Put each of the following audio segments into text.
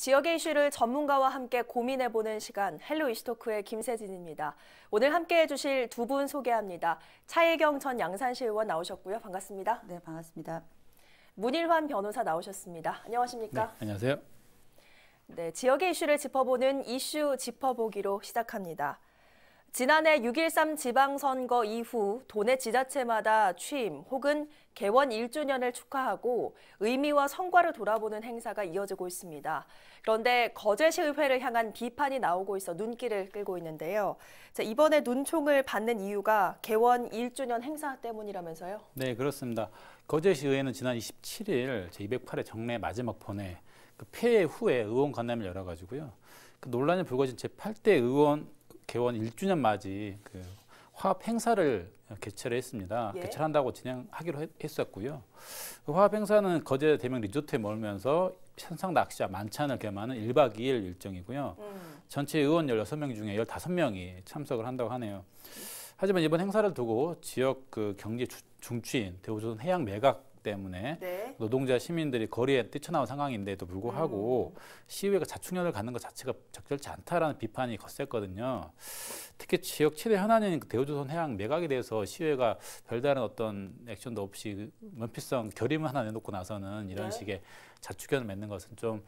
지역의 이슈를 전문가와 함께 고민해보는 시간, 헬로 이슈토크의 김세진입니다. 오늘 함께해 주실 두 분 소개합니다. 차혜경 전 양산시 의원 나오셨고요. 반갑습니다. 네, 반갑습니다. 문일환 변호사 나오셨습니다. 안녕하십니까? 네, 안녕하세요. 네, 지역의 이슈를 짚어보는 이슈 짚어보기로 시작합니다. 지난해 6.13 지방선거 이후 도내 지자체마다 취임 혹은 개원 1주년을 축하하고 의미와 성과를 돌아보는 행사가 이어지고 있습니다. 그런데 거제시의회를 향한 비판이 나오고 있어 눈길을 끌고 있는데요. 자, 이번에 눈총을 받는 이유가 개원 1주년 행사 때문이라면서요? 네, 그렇습니다. 거제시의회는 지난 27일 제208회 정례 마지막 본회 그 폐회 후에 의원 간담회를 열어가지고요. 그 논란이 불거진 제8대 의원 개원 1주년 맞이 그 화합 행사를 개최를 했습니다. 예. 개최한다고 진행하기로 했, 었고요 그 화합 행사는 거제 대명 리조트에 머면서 현상 낚시와 만찬을 겸하는 1박 2일 일정이고요. 음. 전체 의원 16명 중에 15명이 참석을 한다고 하네요. 하지만 이번 행사를 두고 지역 그 경제 중추인 대우조선 해양 매각 때문에 네. 노동자 시민들이 거리에 뛰쳐나온 상황인데도 불구하고 음. 시위가 자충연을 갖는 것 자체가 적절치 않다라는 비판이 거셌거든요. 특히 지역 최대 현안인 그 대우조선 해양 매각에 대해서 시위가 별다른 어떤 액션도 없이 면피성 결의문 하나 내놓고 나서는 이런 네. 식의 자충연을 맺는 것은 좀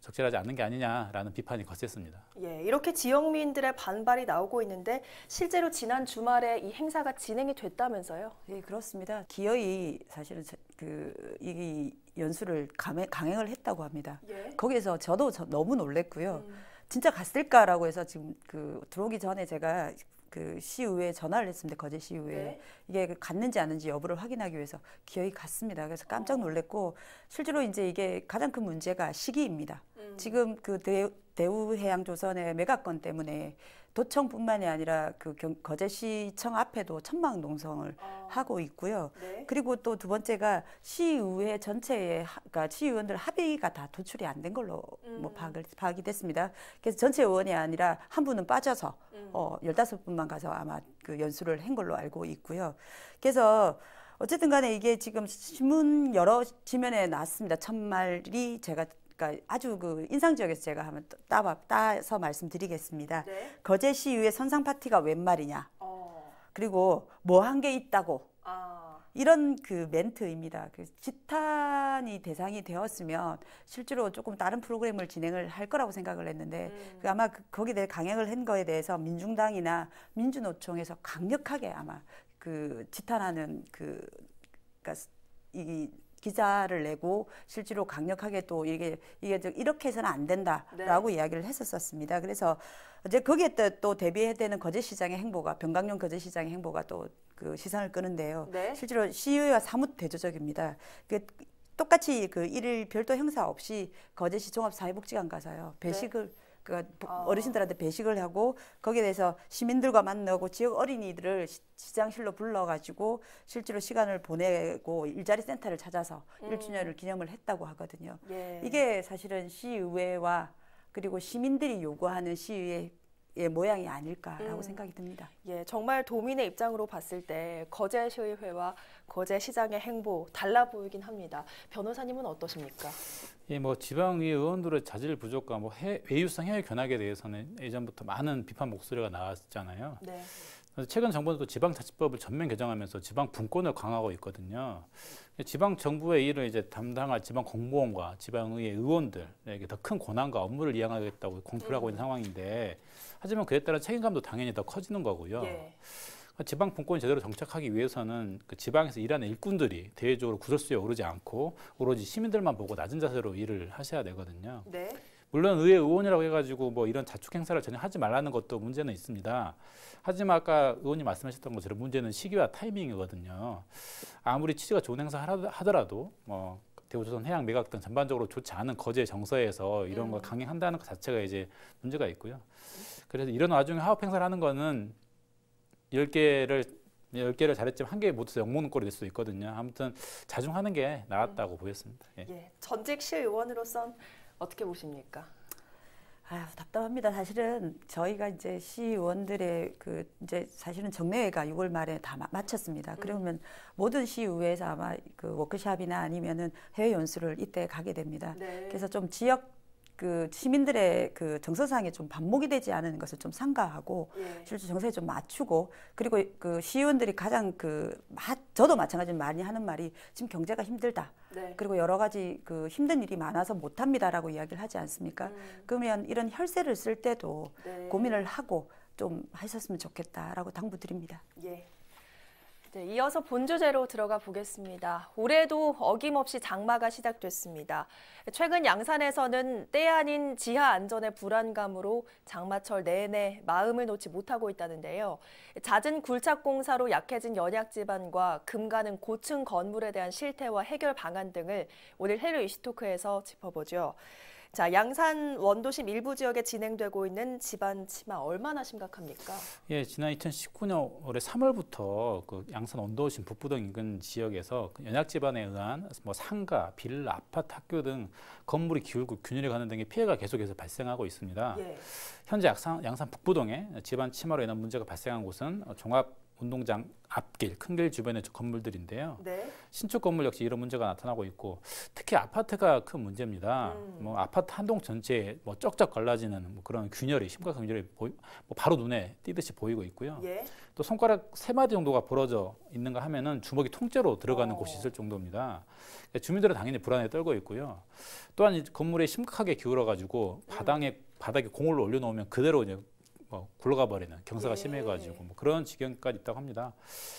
적절하지 않은 게 아니냐라는 비판이 거셌습니다. 예, 이렇게 지역민들의 반발이 나오고 있는데 실제로 지난 주말에 이 행사가 진행이 됐다면서요? 예, 그렇습니다. 기어이 사실은 그 이 연수를 강행, 을 했다고 합니다. 예? 거기에서 저도 저, 너무 놀랬고요. 음. 진짜 갔을까라고 해서 지금 그 들어오기 전에 제가 그 시의회에 전화를 했습니다. 거제 시의회에. 네. 이게 그 갔는지 아는지 여부를 확인하기 위해서 기어이 갔습니다. 그래서 깜짝 놀랐고 실제로 이제 이게 가장 큰 문제가 시기입니다. 음. 지금 그 대, 대우해양조선의 메가건 때문에 도청뿐만이 아니라 그 경, 거제시청 앞에도 천막 농성을 아. 하고 있고요. 네. 그리고 또 두 번째가 시의회 전체에 그러니까 시의원들 합의가 다 도출이 안 된 걸로 뭐 음. 뭐 파악을, 파악이 됐습니다. 그래서 전체 의원이 아니라 한 분은 빠져서 음. 어 15분만 가서 아마 그 연수를 한 걸로 알고 있고요. 그래서 어쨌든 간에 이게 지금 신문 여러 지면에 나왔습니다. 천말이 제가 그러니까 아주 그 인상적이어서 제가 한번 따봐, 따서 말씀드리겠습니다. 네. 거제 시위의 선상 파티가 웬 말이냐. 어. 그리고 뭐 한 게 있다고. 아. 이런 그 멘트입니다. 그 지탄이 대상이 되었으면 실제로 조금 다른 프로그램을 진행을 할 거라고 생각을 했는데 음. 그 아마 그 거기에 대해 강행을 한 거에 대해서 민중당이나 민주노총에서 강력하게 아마 그 지탄하는 그그니까이 기자를 내고 실제로 강력하게 또 이게 이게 이렇게 해서는 안 된다라고 네. 이야기를 했었었습니다. 그래서 이제 거기에 또 대비해야 되는 거제 시장의 행보가 병강용 거제 시장의 행보가 또 그 시선을 끄는데요. 네. 실제로 시의회와 사뭇 대조적입니다. 그 똑같이 그 일일 별도 행사 없이 거제시 종합 사회복지관 가서요 네. 배식을 네. 그 아. 어르신들한테 배식을 하고 거기에 대해서 시민들과 만나고 지역 어린이들을 시장실로 불러가지고 실제로 시간을 보내고 일자리 센터를 찾아서 음. 1주년을 기념을 했다고 하거든요. 예. 이게 사실은 시의회와 그리고 시민들이 요구하는 시위의 예, 모양이 아닐까라고 음. 생각이 듭니다. 예, 정말 도민의 입장으로 봤을 때 거제 시의회와 거제 시장의 행보 달라 보이긴 합니다. 변호사님은 어떠십니까? 예, 뭐 지방의 원들의 자질 부족과 뭐 해, 외유성 해외 견학에 대해서는 예전부터 많은 비판 목소리가 나왔잖아요. 네. 그래서 최근 정부는 또 지방자치법을 전면 개정하면서 지방 분권을 강화하고 있거든요. 지방 정부의 일을 이제 담당할 지방 공무원과 지방의 의원들에게 더 큰 권한과 업무를 이양하겠다고 공표를 하고 있는 네. 상황인데 하지만 그에 따른 책임감도 당연히 더 커지는 거고요. 예. 그러니까 지방 분권이 제대로 정착하기 위해서는 그 지방에서 일하는 일꾼들이 대외적으로 구설수에 오르지 않고 오로지 시민들만 보고 낮은 자세로 일을 하셔야 되거든요. 네. 물론 의회 의원이라고 해가지고 뭐 이런 자축 행사를 전혀 하지 말라는 것도 문제는 있습니다. 하지만 아까 의원님 말씀하셨던 것처럼 문제는 시기와 타이밍이거든요. 아무리 취지가 좋은 행사 하더라도 뭐 대우조선 해양 매각 등 전반적으로 좋지 않은 거제 정서에서 이런 음. 걸 강행한다는 것 자체가 이제 문제가 있고요. 그래서 이런 와중에 하업 행사를 하는 거는 열개를열개를 잘했지만 한개 못해서 영먹는 꼴이 될 수도 있거든요. 아무튼 자중하는 게 나았다고 음. 보였습니다. 예. 예. 전직 실의원으로선 어떻게 보십니까? 아유, 답답합니다. 사실은 저희가 이제 시의원들의 그 이제 사실은 정례회가 6월 말에 다 마, 마쳤습니다. 음. 그러면 모든 시의회에서 아마 그 워크샵이나 아니면은 해외 연수를 이때 가게 됩니다. 네. 그래서 좀 지역 그 시민들의 그 정서상에 좀 반목이 되지 않은 것을 좀 삼가하고 네. 실제 정서에 좀 맞추고 그리고 그 시의원들이 가장 그 마, 저도 마찬가지로 많이 하는 말이 지금 경제가 힘들다 네. 그리고 여러 가지 그 힘든 일이 많아서 못합니다라고 이야기를 하지 않습니까? 음. 그러면 이런 혈세를 쓸 때도 네. 고민을 하고 좀 하셨으면 좋겠다라고 당부드립니다. 예. 네, 이어서 본 주제로 들어가 보겠습니다. 올해도 어김없이 장마가 시작됐습니다. 최근 양산에서는 때 아닌 지하 안전의 불안감으로 장마철 내내 마음을 놓지 못하고 있다는데요. 잦은 굴착 공사로 약해진 연약 지반과 금가는 고층 건물에 대한 실태와 해결 방안 등을 오늘 헬로 이슈토크에서 짚어보죠. 자, 양산 원도심 일부 지역에 진행되고 있는 집안 치마 얼마나 심각합니까? 예, 지난 2019년 올해 3월부터 그 양산 원도심 북부동 인근 지역에서 그 연약 집안에 의한 뭐 상가, 빌라, 아파트, 학교 등 건물이 기울고 균열이 가는 등의 피해가 계속해서 발생하고 있습니다. 예. 현재 양산, 북부동에 집안 치마로 인한 문제가 발생한 곳은 종합 운동장 앞길, 큰길 주변의 건물들인데요. 네. 신축 건물 역시 이런 문제가 나타나고 있고 특히 아파트가 큰 문제입니다. 음. 뭐 아파트 한 동 전체에 뭐 쩍쩍 갈라지는 뭐 그런 균열이 심각한 균열이 보이, 뭐 바로 눈에 띄듯이 보이고 있고요. 예. 또 손가락 세 마디 정도가 부러져 있는가 하면은 주먹이 통째로 들어가는 오. 곳이 있을 어. 정도입니다. 그러니까 주민들은 당연히 불안에 떨고 있고요. 또한 건물에 심각하게 기울어 가지고 음. 바닥에 음. 바닥에 공을 올려놓으면 그대로 이제 뭐 굴러가 버리는 경사가 네. 심해가지고 뭐 그런 지경까지 있다고 합니다.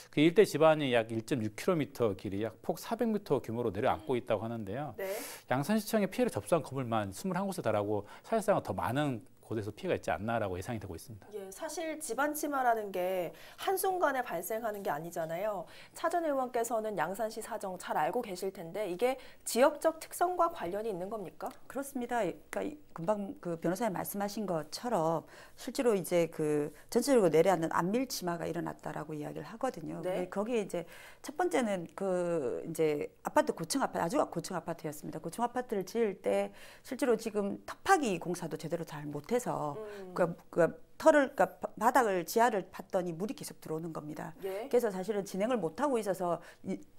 그 일대 지반이 약 1.6km 길이 약 폭 400m 규모로 내려앉고 있다고 하는데요. 네. 양산시청에 피해를 접수한 건물만 21곳에 달하고 사실상 더 많은 곳에서 피해가 있지 않나라고 예상이 되고 있습니다. 예, 사실 집안 치마라는 게 한순간에 발생하는 게 아니잖아요. 차전 의원께서는 양산시 사정 잘 알고 계실 텐데 이게 지역적 특성과 관련이 있는 겁니까? 그렇습니다. 그러니까 금방 그 변호사님 말씀하신 것처럼 실제로 이제 그 전체적으로 내려앉는 안밀 치마가 일어났다라고 이야기를 하거든요. 네. 거기에 이제 첫 번째는 그 이제 아파트 고층 아파트 아주 고층 아파트였습니다. 고층 아파트를 지을 때 실제로 지금 탑파기 공사도 제대로 잘 못해 해서 음. 그러니그 그러니까 터를 그러니까 바닥을 지하를 봤더니 물이 계속 들어오는 겁니다. 예. 그래서 사실은 진행을 못 하고 있어서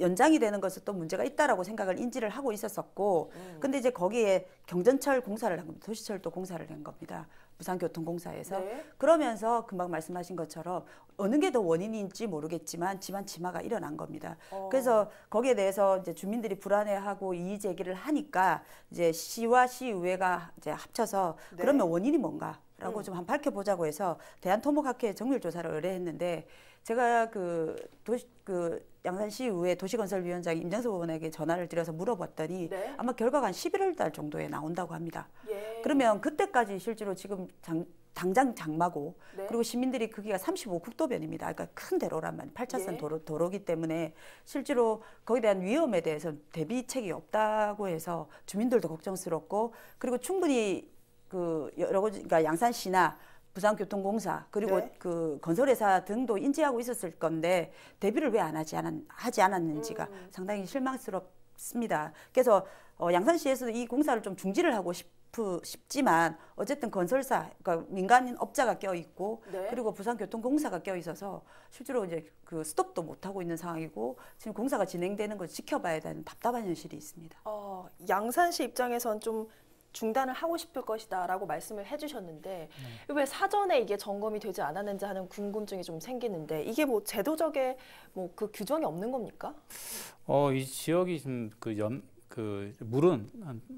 연장이 되는 것은 또 문제가 있다라고 생각을 인지를 하고 있었었고, 음. 근데 이제 거기에 경전철 공사를 한 겁니다. 도시철도 공사를 한 겁니다. 부산교통공사에서 네. 그러면서 금방 말씀하신 것처럼 어느 게 더 원인인지 모르겠지만 집안 침마가 일어난 겁니다. 어. 그래서 거기에 대해서 이제 주민들이 불안해하고 이의 제기를 하니까 이제 시와 시의회가 이제 합쳐서 네. 그러면 원인이 뭔가 라고 음. 좀한 밝혀보자고 해서 대한토목학회 정밀조사를 의뢰했는데 제가 그 도시 그 양산시의회 도시건설위원장 임장섭 의원에게 전화를 드려서 물어봤더니 네. 아마 결과가 한 11월 달 정도에 나온다고 합니다. 예. 그러면 그때까지 실제로 지금 장, 당장 장마고 네. 그리고 시민들이 크기가 35국도변입니다. 그러니까 큰대로란 말, 8차선 예. 도로, 도로기 때문에 실제로 거기에 대한 위험에 대해서 대비책이 없다고 해서 주민들도 걱정스럽고 그리고 충분히 그 여러 가지 그러니까 양산시나 부산교통공사 그리고 네. 그 건설회사 등도 인지하고 있었을 건데 대비를 왜 안 하지 않았 하지 않았는지가 음. 상당히 실망스럽습니다. 그래서 어, 양산시에서도 이 공사를 좀 중지를 하고 싶. 싶지만 어쨌든 건설사 그러니까 민간인 업자가 껴 있고 네. 그리고 부산교통공사가 껴 있어서 실제로 이제 그 스톱도 못 하고 있는 상황이고 지금 공사가 진행되는 걸 지켜봐야 되는 답답한 현실이 있습니다. 어, 양산시 입장에선 좀 중단을 하고 싶을 것이다라고 말씀을 해주셨는데 네. 왜 사전에 이게 점검이 되지 않았는지 하는 궁금증이 좀 생기는데 이게 뭐 제도적에 뭐 그 규정이 없는 겁니까? 어 이 지역이 지그연그그 그 물은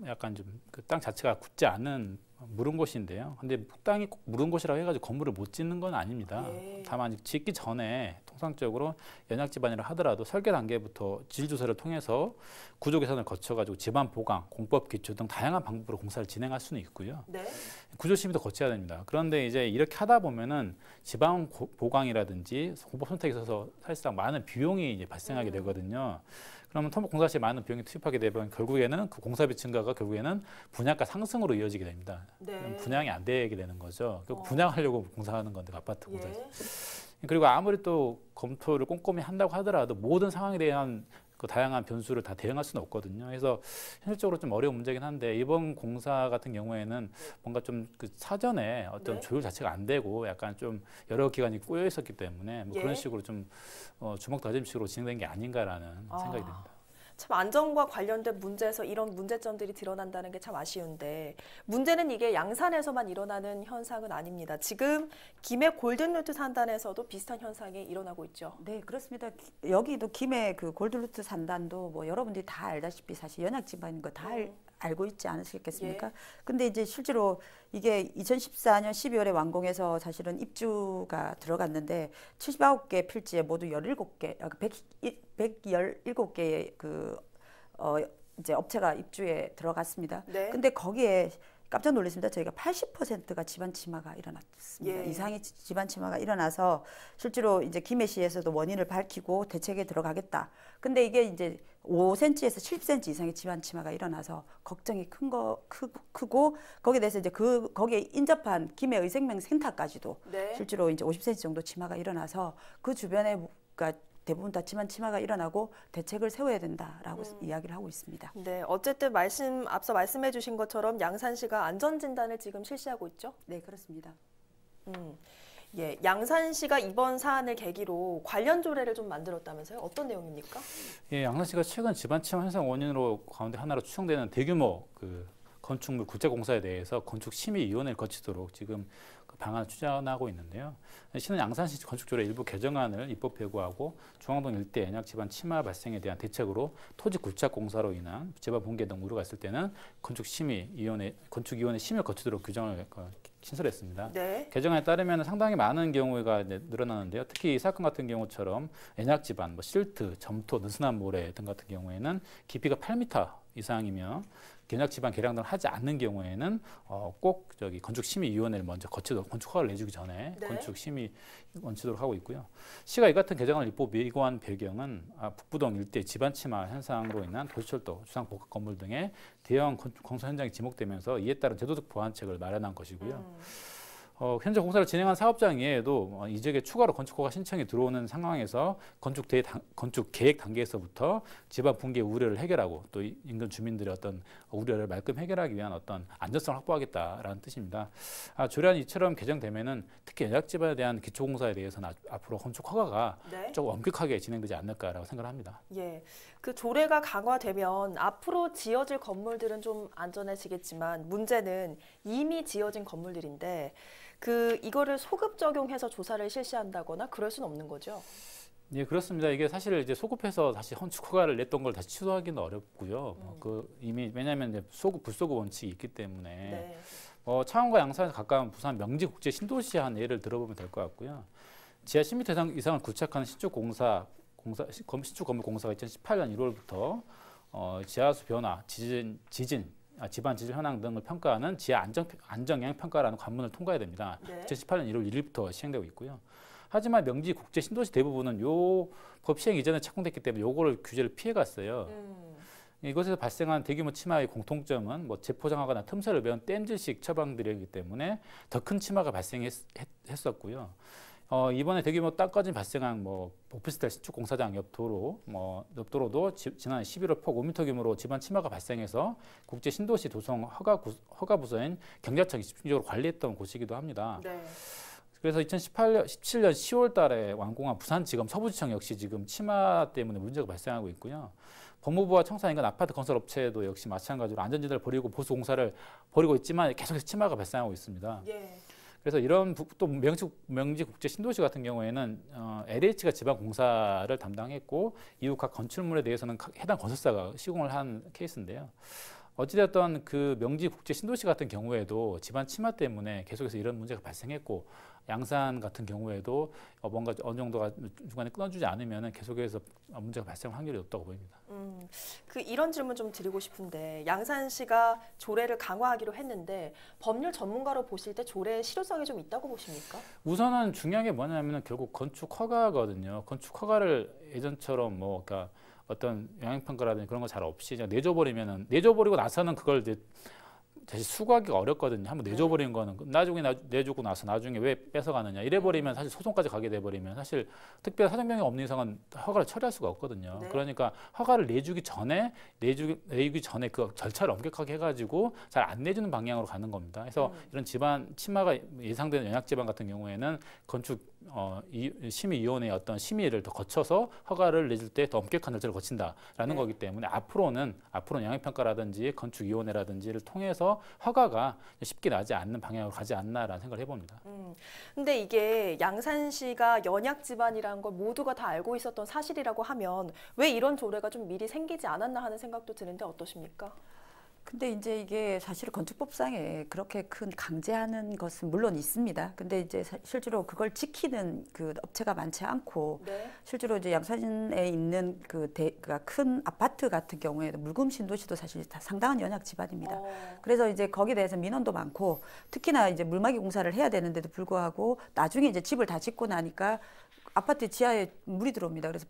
약간 좀 그 땅 자체가 굳지 않은 물은 곳인데요. 근데 땅이 물은 곳이라고 해가지고 건물을 못 짓는 건 아닙니다. 아, 예. 다만 짓기 전에 통상적으로 연약 집안이라 하더라도 설계 단계부터 질 조사를 통해서 구조 개선을 거쳐가지고 집반 보강, 공법 기초 등 다양한 방법으로 공사를 진행할 수는 있고요. 네. 구조 심비도 거쳐야 됩니다. 그런데 이제 이렇게 하다 보면은 지방 보강이라든지 공법 선택에 있어서 사실상 많은 비용이 이제 발생하게 음. 되거든요. 그러면 토목공사시에 많은 비용이 투입하게 되면 결국에는 그 공사비 증가가 결국에는 분양가 상승으로 이어지게 됩니다. 네. 분양이 안 되게 되는 거죠. 어. 분양하려고 공사하는 건데 아파트 공사. 예. 그리고 아무리 또 검토를 꼼꼼히 한다고 하더라도 모든 상황에 대한 그 다양한 변수를 다 대응할 수는 없거든요. 그래서 현실적으로 좀 어려운 문제긴 한데 이번 공사 같은 경우에는 뭔가 좀 그 사전에 어떤 네. 조율 자체가 안 되고 약간 좀 여러 기관이 꼬여 있었기 때문에 뭐 예. 그런 식으로 좀 어, 주먹다짐식으로 진행된 게 아닌가라는 아. 생각이 듭니다. 참 안전과 관련된 문제에서 이런 문제점들이 드러난다는 게 참 아쉬운데 문제는 이게 양산에서만 일어나는 현상은 아닙니다. 지금 김해 골든루트 산단에서도 비슷한 현상이 일어나고 있죠. 네, 그렇습니다. 여기도 김해 그 골든루트 산단도 뭐 여러분들이 다 알다시피 사실 연약지방인 거다 음. 알고 있지 않으셨겠습니까? 예. 근데 이제 실제로 이게 2014년 12월에 완공해서 사실은 입주가 들어갔는데 79개 필지에 모두 17개, 100, 117개의 그, 어, 이제 업체가 입주에 들어갔습니다. 네. 근데 거기에 깜짝 놀랐습니다. 저희가 80%가 집안 치마가 일어났습니다. 예. 이상의 집안 치마가 일어나서 실제로 이제 김해시에서도 원인을 밝히고 대책에 들어가겠다. 근데 이게 이제 5cm에서 7cm 이상의 집안 치마가 일어나서 걱정이 큰 거 크고 거기에 대해서 이제 그 거기에 인접한 김해 의생명 생태까지도 네. 실제로 이제 50cm 정도 치마가 일어나서 그 주변에 뭐, 그러니까 대부분 다치만 치마가 일어나고 대책을 세워야 된다라고 음. 이야기를 하고 있습니다. 네, 어쨌든 말씀 앞서 말씀해 주신 것처럼 양산시가 안전 진단을 지금 실시하고 있죠? 네, 그렇습니다. 음. 예, 양산시가 이번 사안을 계기로 관련 조례를 좀 만들었다면서요? 어떤 내용입니까? 예, 양산시가 최근 집안 치마 현상 원인으로 가운데 하나로 추정되는 대규모 그 건축물 국제공사에 대해서 건축심의위원회를 거치도록 지금 그 방안을 추진하고 있는데요. 시는 양산시 건축조례 일부 개정안을 입법 예고하고 중앙동 일대 연약 집안 침하 발생에 대한 대책으로 토지 굴착공사로 인한 재반 붕괴 등 우려가 있을 때는 건축심의위원회 건축위원회 심의를 거치도록 규정을 신설했습니다. 네. 개정안에 따르면 상당히 많은 경우가 늘어나는데요. 특히 이 사건 같은 경우처럼 연약 집안, 뭐 실트, 점토, 느슨한 모래 등 같은 경우에는 깊이가 8m 이상이며 계약 지방개량 등을 하지 않는 경우에는 어, 꼭 저기 건축 심의 위원회를 먼저 거치도록 건축 허가를 내주기 전에 네. 건축 심의 원치도록 하고 있고요. 시가 이 같은 개정안 을 입법 미고한 배경은 아, 북부동 일대 집안 치마 현상으로 인한 도시철도, 주상 복합 건물 등의 대형 건축 공사 현장이 지목되면서 이에 따른 제도적 보완책을 마련한 것이고요. 음. 어, 현재 공사를 진행한 사업장 어, 이에도이적 추가로 건축허가 신청이 들어오는 상황에서 건축, 대 건축 계획 단계에서부터 집안 붕괴 우려를 해결하고 또 인근 주민들의 어떤 우려를 말끔 해결하기 위한 어떤 안전성을 확보하겠다라는 뜻입니다. 아, 조례안 이처럼 개정되면은 특히 연약집안에 대한 기초공사에 대해서는 아, 앞으로 건축허가가 네. 좀 엄격하게 진행되지 않을까라고 생각합니다. 예, 그 조례가 강화되면 앞으로 지어질 건물들은 좀 안전해지겠지만 문제는 이미 지어진 건물들인데 그 이거를 소급 적용해서 조사를 실시한다거나 그럴 수는 없는 거죠. 예, 그렇습니다. 이게 사실 이제 소급해서 다시 헌축허가를 냈던 걸 다시 취소하기는 어렵고요. 뭐 음. 그 이미 왜냐하면 소급 불소급 원칙이 있기 때문에 네. 어, 뭐 창원과 양산에 가까운 부산 명지국제 신도시 한 예를 들어보면 될 것 같고요. 지하 10m 이상 이상을 구착하는 신축 공사 공사 신축 건물 공사가 2018년 1월부터 어, 지하수 변화, 지진, 지진 아, 집안 지질 현황 등을 평가하는 지하 안정, 안정형 평가라는 관문을 통과해야 됩니다. 네. 2018년 1월 1일부터 시행되고 있고요. 하지만 명지 국제 신도시 대부분은 요 법 시행 이전에 착공됐기 때문에 요거를 규제를 피해갔어요. 음. 이것에서 발생한 대규모 치마의 공통점은 뭐 재포장하거나 틈새를 메운 땜질식 처방들이기 때문에 더 큰 치마가 발생했었고요. 어, 이번에 대규모 뭐 땅까지 발생한 뭐 오피스텔 신축 공사장 옆 도로, 뭐 옆도로도 지, 지난 11월 폭 5m 규모로 집안 침하가 발생해서 국제 신도시 도성 허가 구, 허가 부서인 경자청이 집중적으로 관리했던 곳이기도 합니다. 네. 그래서 2018년 17년 10월 달에 완공한 부산지검 서부지청 역시 지금 침하 때문에 문제가 발생하고 있고요. 법무부와 청사인간 아파트 건설 업체도 역시 마찬가지로 안전지대를 버리고 보수 공사를 벌이고 있지만 계속해서 침하가 발생하고 있습니다. 예. 그래서 이런 부, 또 명지, 명지 국제 신도시 같은 경우에는 어, LH가 지방 공사를 담당했고 이후 각 건축물에 대해서는 해당 건설사가 시공을 한 케이스인데요. 어찌되었던 그 명지 국제 신도시 같은 경우에도 집안 침하 때문에 계속해서 이런 문제가 발생했고 양산 같은 경우에도 어, 뭔가 어느 정도가 중간에 끊어주지 않으면 계속해서 문제가 발생 할 확률이 높다고 보입니다. 음, 그 이런 질문 좀 드리고 싶은데 양산시가 조례를 강화하기로 했는데 법률 전문가로 보실 때 조례의 실효성이 좀 있다고 보십니까? 우선은 중요한 게 뭐냐면 결국 건축 허가거든요. 건축 허가를 예전처럼 뭐 그러니까 어떤 영향평가라든지 그런 거 잘 없이 그냥 내줘버리면 내줘버리고 나서는 그걸 이제 사실 수거하기 가 어렵거든요. 한번 네. 내줘버리는 거는 그 나중에 나, 내주고 나서 나중에 왜 뺏어가느냐 이래버리면 사실 소송까지 가게 돼버리면 사실 특별 사정명이 없는 이상은 허가를 처리할 수가 없거든요. 네. 그러니까 허가를 내주기 전에 내주기, 내주기 전에 그 절차를 엄격하게 해가지고 잘 안 내주는 방향으로 가는 겁니다. 그래서 음. 이런 집안 치마가 예상되는 연약 집안 같은 경우에는 건축 어, 이, 심의위원회의 어떤 심의를 더 거쳐서 허가를 내줄 때 더 엄격한 절차를 거친다라는 네. 거기 때문에 앞으로는 앞으로 영향평가라든지 건축위원회라든지를 통해서 허가가 쉽게 나지 않는 방향으로 가지 않나라는 생각을 해봅니다. 음, 근데 이게 양산시가 연약 집안이라는 걸 모두가 다 알고 있었던 사실이라고 하면 왜 이런 조례가 좀 미리 생기지 않았나 하는 생각도 드는데 어떠십니까? 근데 이제 이게 사실 건축법상에 그렇게 큰 강제하는 것은 물론 있습니다. 근데 이제 실제로 그걸 지키는 그 업체가 많지 않고 네. 실제로 이제 양산에 있는 그 대가 그러니까 큰 아파트 같은 경우에도 물금 신도시도 사실 다 상당한 연약 집안입니다. 오. 어. 그래서 이제 거기에 대해서 민원도 많고 특히나 이제 물막이 공사를 해야 되는데도 불구하고 나중에 이제 집을 다 짓고 나니까 아파트 지하에 물이 들어옵니다. 그래서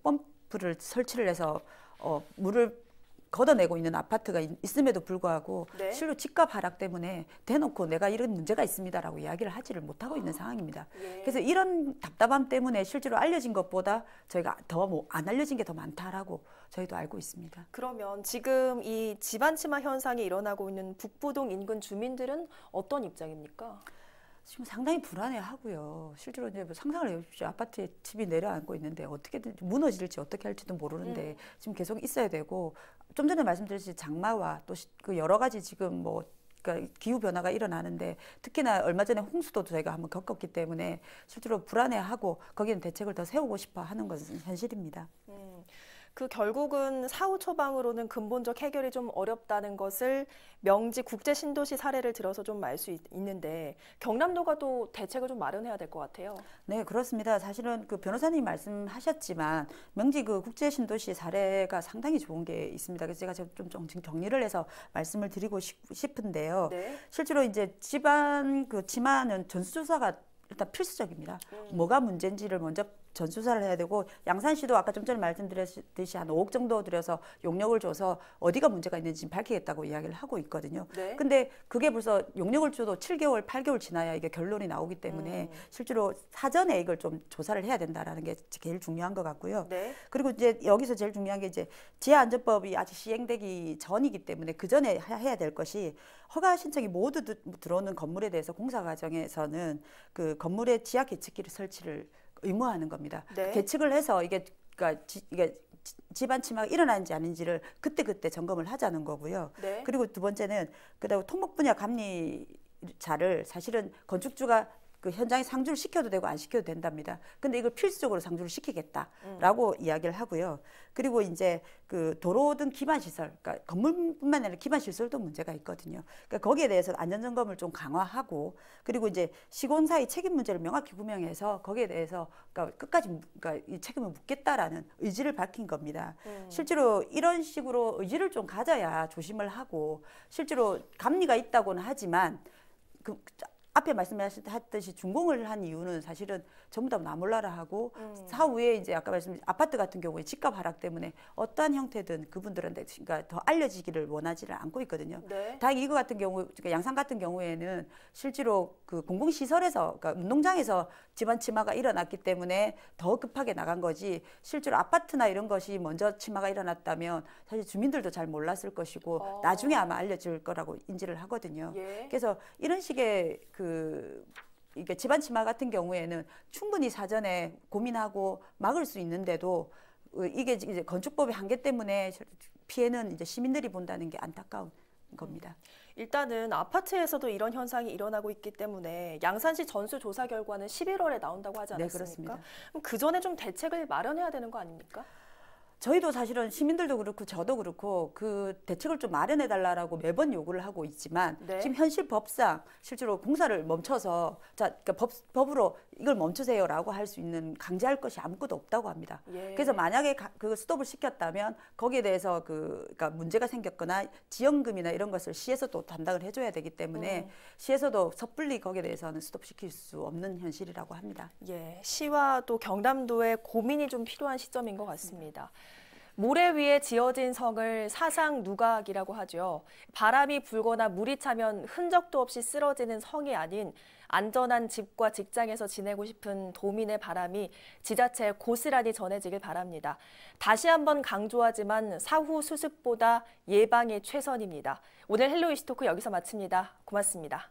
펌프를 설치를 해서 어, 물을 걷어내고 있는 아파트가 있음에도 불구하고 네. 실로 집값 하락 때문에 대놓고 내가 이런 문제가 있습니다라고 이야기를 하지를 못하고 있는 아, 상황입니다. 예. 그래서 이런 답답함 때문에 실제로 알려진 것보다 저희가 더뭐안 알려진 게 더 많다라고 저희도 알고 있습니다. 그러면 지금 이 집안 치마 현상이 일어나고 있는 북부동 인근 주민들은 어떤 입장입니까? 지금 상당히 불안해하고요. 실제로 이제 뭐 상상을 해보십시오. 아파트에 집이 내려앉고 있는데 어떻게든 무너질지 어떻게 할지도 모르는데 음. 지금 계속 있어야 되고 좀 전에 말씀드렸듯이 장마와 또 그 여러 가지 지금 뭐 그러니까 기후 변화가 일어나는데 특히나 얼마 전에 홍수도 저희가 한번 겪었기 때문에 실제로 불안해하고 거기는 대책을 더 세우고 싶어 하는 것은 현실입니다. 음. 그 결국은 사후 처방으로는 근본적 해결이 좀 어렵다는 것을 명지 국제 신도시 사례를 들어서 좀 알 수 있는데 경남도가 또 대책을 좀 마련해야 될 것 같아요. 네, 그렇습니다. 사실은 그 변호사님 말씀하셨지만 명지 그 국제 신도시 사례가 상당히 좋은 게 있습니다. 그래서 제가 좀, 좀 정리를 해서 말씀을 드리고 싶은데요. 네. 실제로 이제 집안 그 치마는 전수조사가 일단 필수적입니다. 음. 뭐가 문제인지를 먼저 전수사를 해야 되고 양산시도 아까 좀 전에 말씀드렸듯이 한 5억 정도 들여서 용역을 줘서 어디가 문제가 있는지 밝히겠다고 이야기를 하고 있거든요. 네. 근데 그게 벌써 용역을 줘도 7개월, 8개월 지나야 이게 결론이 나오기 때문에 음. 실제로 사전에 이걸 좀 조사를 해야 된다라는 게 제일 중요한 것 같고요. 네. 그리고 이제 여기서 제일 중요한 게 이제 지하안전법이 아직 시행되기 전이기 때문에 그 전에 해야 될 것이 허가 신청이 모두 들어오는 건물에 대해서 공사 과정에서는 그건물에 지하 계측기를 설치를 의무화하는 겁니다. 그 네. 계측을 해서 이게 그러니까 지, 이게 집안 침하가 일어난지 아닌지를 그때그때 점검을 하자는 거고요. 네. 그리고 두 번째는 그다음 통목 분야 감리 자를 사실은 건축주가 그 현장에 상주를 시켜도 되고 안 시켜도 된답니다. 근데 이걸 필수적으로 상주를 시키겠다라고 음. 이야기를 하고요. 그리고 이제 그 도로 등 기반 시설, 그러니까 건물뿐만 아니라 기반 시설도 문제가 있거든요. 그러니까 거기에 대해서 안전 점검을 좀 강화하고 그리고 이제 시공사의 책임 문제를 명확히 구명해서 거기에 대해서 그러니까 끝까지 그러니까 이 책임을 묻겠다라는 의지를 밝힌 겁니다. 음. 실제로 이런 식으로 의지를 좀 가져야 조심을 하고 실제로 감리가 있다고는 하지만 그 앞에 말씀하셨듯이 준공을 한 이유는 사실은 전부 다 나몰라라 하고 음. 사후에 이제 아까 말씀드린 아파트 같은 경우에 집값 하락 때문에 어떠한 형태든 그분들한테 그러니까 더 알려지기를 원하지를 않고 있거든요. 네. 다행히 이거 같은 경우 그러니까 양산 같은 경우에는 실제로 그 공공시설에서 그러니까 운동장에서 집안 치마가 일어났기 때문에 더 급하게 나간 거지 실제로 아파트나 이런 것이 먼저 치마가 일어났다면 사실 주민들도 잘 몰랐을 것이고 어. 나중에 아마 알려질 거라고 인지를 하거든요. 예. 그래서 이런 식의 그 이게 그러니까 집안 치마 같은 경우에는 충분히 사전에 고민하고 막을 수 있는데도 어, 이게 이제 건축법의 한계 때문에 피해는 이제 시민들이 본다는 게 안타까운 겁니다. 일단은 아파트에서도 이런 현상이 일어나고 있기 때문에 양산시 전수 조사 결과는 11월에 나온다고 하지 네, 않았습니까? 네, 그렇습니다. 그럼 그 전에 좀 대책을 마련해야 되는 거 아닙니까? 저희도 사실은 시민들도 그렇고 저도 그렇고 그 대책을 좀 마련해 달라라고 매번 요구를 하고 있지만 네. 지금 현실 법상 실제로 공사를 멈춰서 자 그러니까 법, 법으로 이걸 멈추세요라고 할 수 있는 강제할 것이 아무것도 없다고 합니다. 예. 그래서 만약에 가, 그 스톱을 시켰다면 거기에 대해서 그 그러니까 문제가 생겼거나 지원금이나 이런 것을 시에서 또 담당을 해줘야 되기 때문에 음. 시에서도 섣불리 거기에 대해서는 스톱 시킬 수 없는 현실이라고 합니다. 예, 시와 또 경남도의 고민이 좀 필요한 시점인 것 같습니다. 음. 모래 위에 지어진 성을 사상 누각이라고 하죠. 바람이 불거나 물이 차면 흔적도 없이 쓰러지는 성이 아닌 안전한 집과 직장에서 지내고 싶은 도민의 바람이 지자체에 고스란히 전해지길 바랍니다. 다시 한번 강조하지만 사후 수습보다 예방이 최선입니다. 오늘 헬로이스토크 여기서 마칩니다. 고맙습니다.